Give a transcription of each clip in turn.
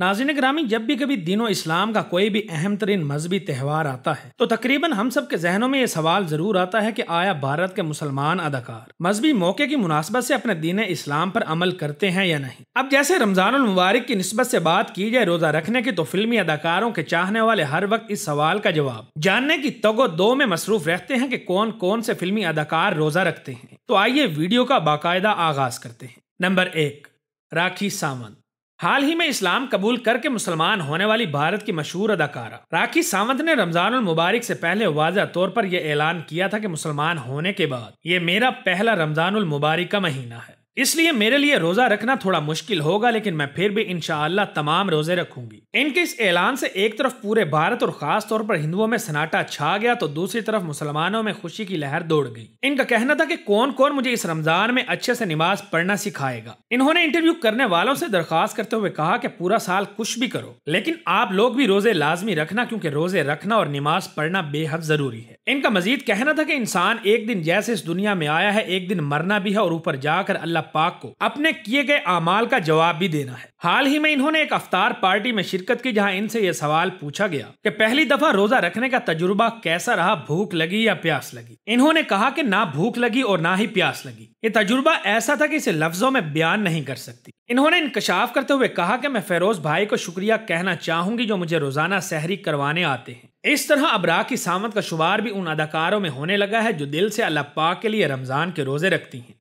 नाजिन ग्रामी जब भी कभी दीनों इस्लाम का कोई भी अहम तरीन मजहबी त्यौहार आता है तो तकरीबन हम सब के जहनों में ये सवाल जरूर आता है कि आया भारत के मुसलमान अदाकार मजहबी मौके की मुनासबत से अपने दीन इस्लाम पर अमल करते हैं या नहीं अब जैसे रमजान मुबारक की नस्बत से बात की जाए रोजा रखने की तो फिल्मी अदाकारों के चाहने वाले हर वक्त इस सवाल का जवाब जानने की तगो दो में मसरूफ रहते हैं की कौन कौन से फिल्मी अदाकार रोजा रखते हैं तो आइए वीडियो का बाकायदा आगाज करते हैं नंबर एक राखी सावंत हाल ही में इस्लाम कबूल करके मुसलमान होने वाली भारत की मशहूर अदाकारा राखी सावंत ने रमजान मुबारक से पहले वाजह तौर पर यह ऐलान किया था कि मुसलमान होने के बाद ये मेरा पहला रमजान मुबारक का महीना है इसलिए मेरे लिए रोजा रखना थोड़ा मुश्किल होगा लेकिन मैं फिर भी इनशाला तमाम रोजे रखूंगी इनके इस ऐलान से एक तरफ पूरे भारत और खास तौर पर हिंदुओं में सनाटा छा गया तो दूसरी तरफ मुसलमानों में खुशी की लहर दौड़ गई इनका कहना था कि कौन कौन मुझे इस रमजान में अच्छे से नमाज पढ़ना सिखाएगा इन्होंने इंटरव्यू करने वालों से दरखास्त करते हुए कहा कि पूरा साल कुछ भी करो लेकिन आप लोग भी रोजे लाजमी रखना क्योंकि रोजे रखना और नमाज पढ़ना बेहद जरूरी है इनका मजीद कहना था कि इंसान एक दिन जैसे इस दुनिया में आया है एक दिन मरना भी है और ऊपर जाकर अल्लाह पाक को अपने किए गए अमाल का जवाब भी देना है हाल ही में इन्होंने एक अफ्तार पार्टी में शिरकत की जहां इनसे ये सवाल पूछा गया कि पहली दफा रोजा रखने का तजुर्बा कैसा रहा भूख लगी या प्यास लगी इन्होंने कहा कि ना भूख लगी और ना ही प्यास लगी ये तजुर्बा ऐसा था कि इसे लफ्जों में बयान नहीं कर सकती इन्होंने इंकशाफ करते हुए कहा कि मैं फेरोज भाई को शुक्रिया कहना चाहूंगी जो मुझे रोजाना सहरी करवाने आते हैं इस तरह अबरा की सामत का शुमार भी उन अदाकारों में होने लगा है जो दिल से अल्लाह पाक के लिए रमज़ान के रोज़े रखती हैं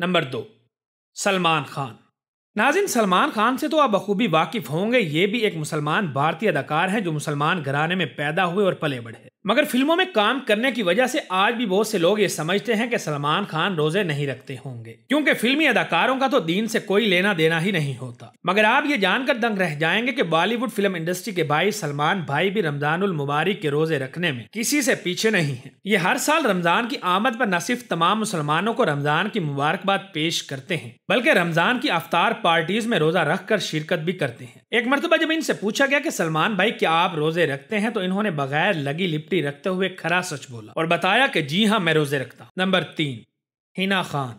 नंबर दो सलमान खान नाजिन सलमान खान से तो आप बखूबी वाकिफ होंगे ये भी एक मुसलमान भारतीय अदाकार हैं जो मुसलमान घराने में पैदा हुए और पले बढ़े मगर फिल्मों में काम करने की वजह से आज भी बहुत से लोग ये समझते हैं कि सलमान खान रोजे नहीं रखते होंगे क्योंकि फिल्मी अदाकारों का तो दीन से कोई लेना देना ही नहीं होता मगर आप ये जानकर दंग रह जाएंगे कि बॉलीवुड फिल्म इंडस्ट्री के भाई सलमान भाई भी उल मुबारक के रोजे रखने में किसी से पीछे नहीं है ये हर साल रमजान की आमद पर न सिर्फ तमाम मुसलमानों को रमजान की मुबारकबाद पेश करते हैं बल्कि रमजान की अवतार पार्टीज में रोजा रख कर शिरकत भी करते हैं एक मरतबा जब इनसे पूछा गया कि सलमान भाई क्या आप रोजे रखते हैं तो इन्होंने बगैर लगी लिपटी रखते हुए खरा सच बोला और बताया कि जी हाँ मैं रोजे रखता नंबर तीन हिना खान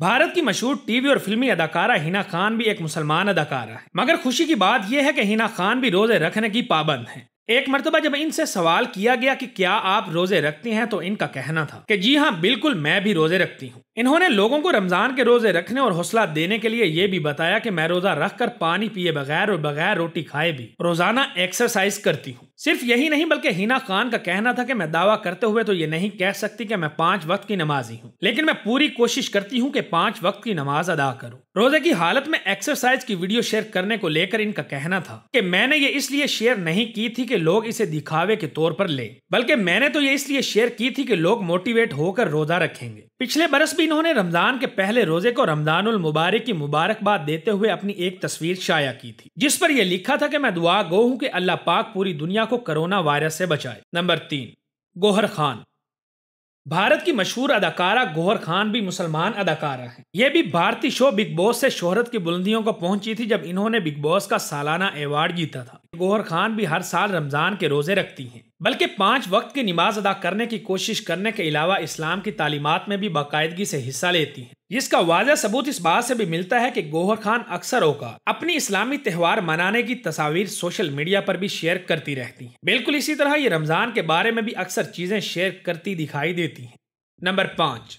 भारत की मशहूर टीवी और फिल्मी अदाकारा हिना खान भी एक मुसलमान अदाकारा है मगर खुशी की बात यह है कि हिना खान भी रोजे रखने की पाबंद है एक मरतबा जब इनसे सवाल किया गया कि क्या आप रोजे रखती हैं तो इनका कहना था कि जी हाँ बिल्कुल मैं भी रोजे रखती हूँ इन्होंने लोगों को रमज़ान के रोज़े रखने और हौसला देने के लिए ये भी बताया कि मैं रोज़ा रख कर पानी पिए बगैर और बगैर रोटी खाए भी रोज़ाना एक्सरसाइज करती हूँ सिर्फ यही नहीं बल्कि हिना खान का कहना था कि मैं दावा करते हुए तो ये नहीं कह सकती कि मैं पांच वक्त की नमाजी हूँ लेकिन मैं पूरी कोशिश करती हूँ कि पांच वक्त की नमाज अदा करूँ रोजे की हालत में एक्सरसाइज की वीडियो शेयर करने को लेकर इनका कहना था कि मैंने ये इसलिए शेयर नहीं की थी कि लोग इसे दिखावे के तौर पर ले बल्कि मैंने तो ये इसलिए शेयर की थी कि लोग मोटिवेट होकर रोजा रखेंगे पिछले बरस भी इन्होंने रमजान के पहले रोजे को रमजान मुबारक की मुबारकबाद देते हुए अपनी एक तस्वीर शाया की थी जिस पर यह लिखा था कि मैं दुआ गो हूँ कि अल्लाह पाक पूरी दुनिया को कोरोना वायरस से बचाए नंबर तीन गोहर खान भारत की मशहूर अदाकारा गोहर खान भी मुसलमान अदाकारा है यह भी भारतीय शो बिग बॉस से शोहरत की बुलंदियों को पहुंची थी जब इन्होंने बिग बॉस का सालाना अवार्ड जीता था गोहर खान भी हर साल रमजान के रोजे रखती हैं बल्कि पांच वक्त की नमाज अदा करने की कोशिश करने के अलावा इस्लाम की तालीमत में भी बाकायदगी से हिस्सा लेती हैं जिसका वाजह सबूत इस बात से भी मिलता है कि गोहर खान अक्सर होगा अपनी इस्लामी त्यौहार मनाने की तस्वीर सोशल मीडिया पर भी शेयर करती रहती हैं बिल्कुल इसी तरह ये रमज़ान के बारे में भी अक्सर चीज़ें शेयर करती दिखाई देती हैं नंबर पाँच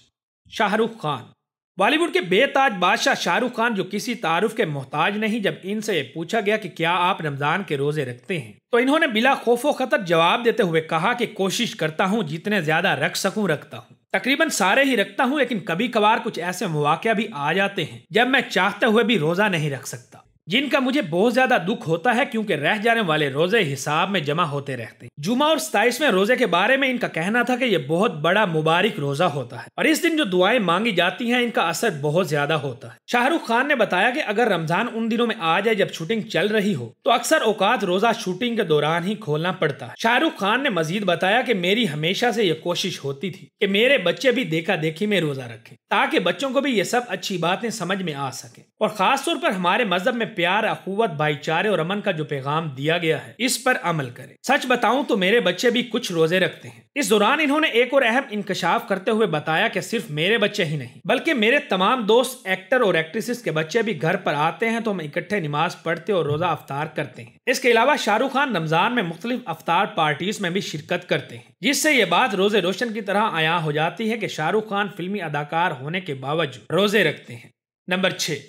शाहरुख खान बॉलीवुड के बेताज बादशाह शाहरुख खान जो किसी तारुफ के मोहताज नहीं जब इनसे पूछा गया कि क्या आप रमजान के रोजे रखते हैं तो इन्होंने बिला खोफो खतर जवाब देते हुए कहा कि कोशिश करता हूँ जितने ज्यादा रख सकूं रखता हूँ तकरीबन सारे ही रखता हूँ लेकिन कभी कभार कुछ ऐसे मौाक़ भी आ जाते हैं जब मैं चाहते हुए भी रोजा नहीं रख सकता जिनका मुझे बहुत ज्यादा दुख होता है क्योंकि रह जाने वाले रोजे हिसाब में जमा होते रहते जुमा और सताइसवें रोजे के बारे में इनका कहना था कि यह बहुत बड़ा मुबारक रोजा होता है और इस दिन जो दुआएं मांगी जाती हैं इनका असर बहुत ज्यादा होता है शाहरुख खान ने बताया कि अगर रमजान उन दिनों में आ जाए जब शूटिंग चल रही हो तो अक्सर औकात रोजा शूटिंग के दौरान ही खोलना पड़ता है शाहरुख खान ने मजीद बताया की मेरी हमेशा से ये कोशिश होती थी की मेरे बच्चे भी देखा देखी में रोजा रखे ताकि बच्चों को भी ये सब अच्छी बातें समझ में आ सके और खास तौर पर हमारे मजहब में प्यार अखुवत भाईचारे और अमन का जो पैगाम दिया गया है इस पर अमल करें सच बताऊं तो तो मेरे बच्चे भी कुछ रोजे रखते हैं इस दौरान इन्होंने एक और अहम इंकशाफ करते हुए बताया कि सिर्फ मेरे बच्चे ही नहीं बल्कि मेरे तमाम दोस्त एक्टर और एक्ट्रेसेस के बच्चे भी घर पर आते हैं तो हम इकट्ठे नमाज पढ़ते और रोजा अफ्तार करते हैं इसके अलावा शाहरुख खान रमजान में मुख्तलि अफ्तार पार्टीज में भी शिरकत करते हैं जिससे ये बात रोजे रोशन की तरह आया हो जाती है की शाहरुख खान फिल्मी अदाकार होने के बावजूद रोजे रखते हैं नंबर छह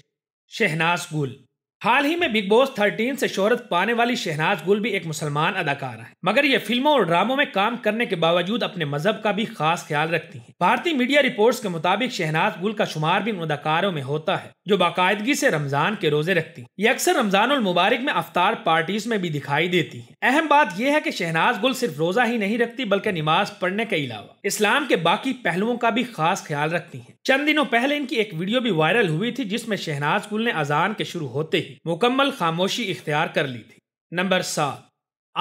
शहनाज गुल हाल ही में बिग बॉस 13 से शोहरत पाने वाली शहनाज गुल भी एक मुसलमान अदाकारा है मगर ये फिल्मों और ड्रामों में काम करने के बावजूद अपने मजहब का भी खास ख्याल रखती हैं। भारतीय मीडिया रिपोर्ट्स के मुताबिक शहनाज गुल का शुमार भी उन अदाकारों में होता है जो बाकायदगी से रमजान के रोजे रखती है ये अक्सर रमजान मुबारक में अफ्तार पार्टीज में भी दिखाई देती है अहम बात यह है की शहनाज गुल सिर्फ रोजा ही नहीं रखती बल्कि नमाज पढ़ने के अलावा इस्लाम के बाकी पहलुओं का भी खास ख्याल रखती है चंद दिनों पहले इनकी एक वीडियो भी वायरल हुई थी जिसमे शहनाज गुल ने अजान के शुरू होते मुकम्मल खामोशी इख्तियार कर ली थी नंबर सात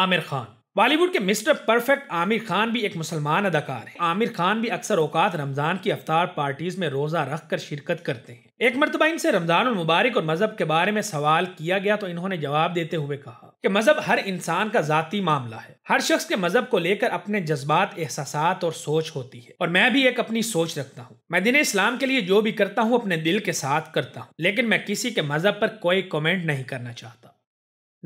आमिर खान बॉलीवुड के मिस्टर परफेक्ट आमिर खान भी एक मुसलमान अदाकार है आमिर खान भी अक्सर औकात रमजान की अफ्तार पार्टीज में रोजा रख कर शिरकत करते हैं एक मरतबा इनसे रमजान मुबारक और मजहब के बारे में सवाल किया गया तो इन्होंने जवाब देते हुए कहा कि मज़हब हर इंसान का ज़ाती मामला है हर शख्स के मज़हब को लेकर अपने जज्बात एहसास और सोच होती है और मैं भी एक अपनी सोच रखता हूँ मैं दिन इस्लाम के लिए जो भी करता हूँ अपने दिल के साथ करता हूँ लेकिन मैं किसी के मज़हब पर कोई कमेंट नहीं करना चाहता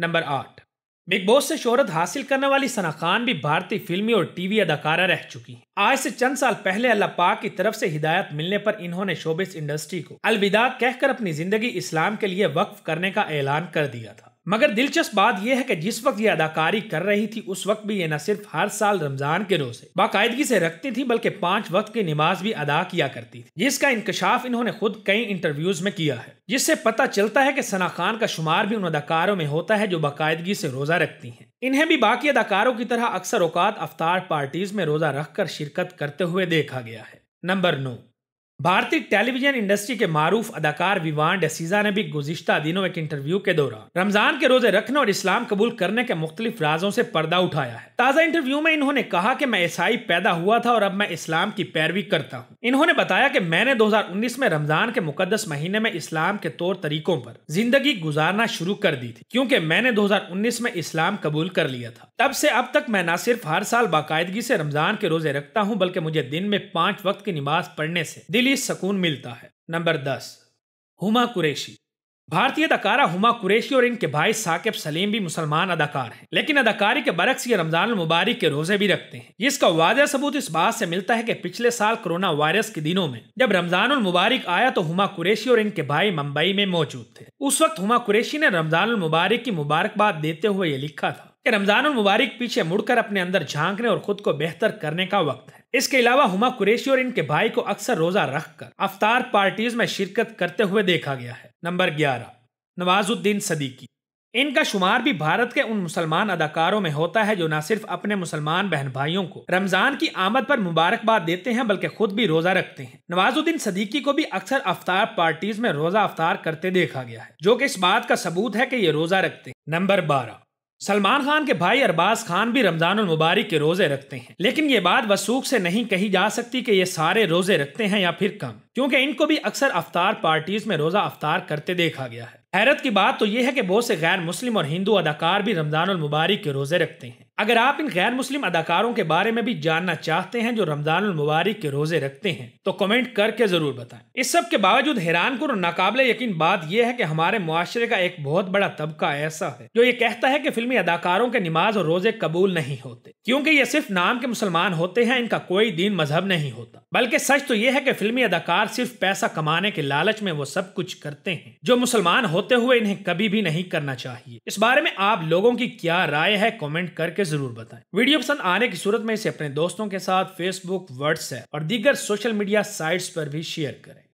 नंबर आठ बिग बॉस से शोहरत हासिल करने वाली सना खान भी भारतीय फिल्मी और टीवी अदाकारा रह चुकी हैं। आज से चंद साल पहले अल्लाह पाक की तरफ से हिदायत मिलने पर इन्होंने शोबिस इंडस्ट्री को अलविदा कहकर अपनी जिंदगी इस्लाम के लिए वक्फ करने का ऐलान कर दिया था मगर दिलचस्प बात यह है कि जिस वक्त ये अदाकारी कर रही थी उस वक्त भी ये न सिर्फ हर साल रमजान के रोजे बाकायदगी से रखती थी बल्कि पांच वक्त की नमाज भी अदा किया करती थी जिसका इंकशाफ इन्होंने खुद कई इंटरव्यूज में किया है जिससे पता चलता है कि सना खान का शुमार भी उन अदाकारों में होता है जो बाकायदगी से रोजा रखती हैं इन्हें भी बाकी अदाकारों की तरह अक्सर औकात अवतार पार्टीज में रोजा रखकर शिरकत करते हुए देखा गया है नंबर नौ भारतीय टेलीविजन इंडस्ट्री के मारूफ अदाकार विवान डेसीजा ने भी गुजशत दिनों एक इंटरव्यू के दौरान रमजान के रोजे रखने और इस्लाम कबूल करने के मुख्तलिफ राजों से पर्दा उठाया है ताज़ा इंटरव्यू में इन्होंने कहा कि मैं ईसाई पैदा हुआ था और अब मैं इस्लाम की पैरवी करता हूँ इन्होंने बताया कि मैंने दो हजार उन्नीस में रमजान के मुकदस महीने में इस्लाम के तौर तरीकों पर जिंदगी गुजारना शुरू कर दी थी क्यूँकी मैंने दो हजार उन्नीस में इस्लाम कबूल कर लिया था तब से अब तक मैं न सिर्फ हर साल बाकायदगी से रमजान के रोजे रखता हूँ बल्कि मुझे दिन में पाँच वक्त की नमाज पढ़ने से दिली दिली सुकून मिलता है नंबर दस हुमा कुरेशी भारतीय अदाकारा हुमा कुरेशी और इनके भाई साकिब सलीम भी मुसलमान अदाकार हैं लेकिन अदाकारी के बरक्स ये रमजान मुबारक के रोजे भी रखते हैं ये इसका वाजह सबूत इस बात से मिलता है कि पिछले साल कोरोना वायरस के दिनों में जब रमजान मुबारक आया तो हुमा कुरेशी और इनके भाई मुंबई में मौजूद थे उस वक्त हुमा कुरेशी ने रमजान मुबारक की मुबारकबाद देते हुए ये लिखा था कि रमजान मुबारक पीछे मुड़कर अपने अंदर झांकने और खुद को बेहतर करने का वक्त है इसके अलावा हुमा कुरेशी और इनके भाई को अक्सर रोजा रखकर अवतार पार्टीज में शिरकत करते हुए देखा गया है नंबर ग्यारह नवाजुद्दीन सदीकी इनका शुमार भी भारत के उन मुसलमान अदाकारों में होता है जो न सिर्फ अपने मुसलमान बहन भाइयों को रमजान की आमद पर मुबारकबाद देते हैं बल्कि खुद भी रोजा रखते हैं नवाजुद्दीन सदीकी को भी अक्सर अफतार पार्टीज में रोजा अफतार करते देखा गया है जो कि इस बात का सबूत है कि ये रोजा रखते हैं नंबर बारह सलमान खान के भाई अरबाज खान भी रमजान मुबारक के रोजे रखते हैं लेकिन ये बात वसूख से नहीं कही जा सकती कि ये सारे रोजे रखते हैं या फिर कम क्योंकि इनको भी अक्सर अफ्तार पार्टीज में रोजा अफ्तार करते देखा गया है हैरत की बात तो यह है कि बहुत से गैर मुस्लिम और हिंदू अदाकार भी रमजान मुबारक के रोजे रखते हैं अगर आप इन गैर मुस्लिम अदाकारों के बारे में भी जानना चाहते हैं जो रमजान मुबारक के रोजे रखते हैं तो कमेंट करके जरूर बताएं इस सब के बावजूद हैरान और नाकाबले यकीन बात यह है कि हमारे मुआरे का एक बहुत बड़ा तबका ऐसा है जो ये कहता है कि फिल्मी अदाकारों के नमाज और रोजे कबूल नहीं होते क्योंकि ये सिर्फ नाम के मुसलमान होते हैं इनका कोई दीन मजहब नहीं होता बल्कि सच तो ये है कि फिल्मी अदाकार सिर्फ पैसा कमाने के लालच में वो सब कुछ करते हैं जो मुसलमान होते हुए इन्हें कभी भी नहीं करना चाहिए इस बारे में आप लोगों की क्या राय है कॉमेंट करके जरूर बताएं वीडियो पसंद आने की सूरत में इसे अपने दोस्तों के साथ फेसबुक व्हाट्सएप और दीगर सोशल मीडिया साइट्स पर भी शेयर करें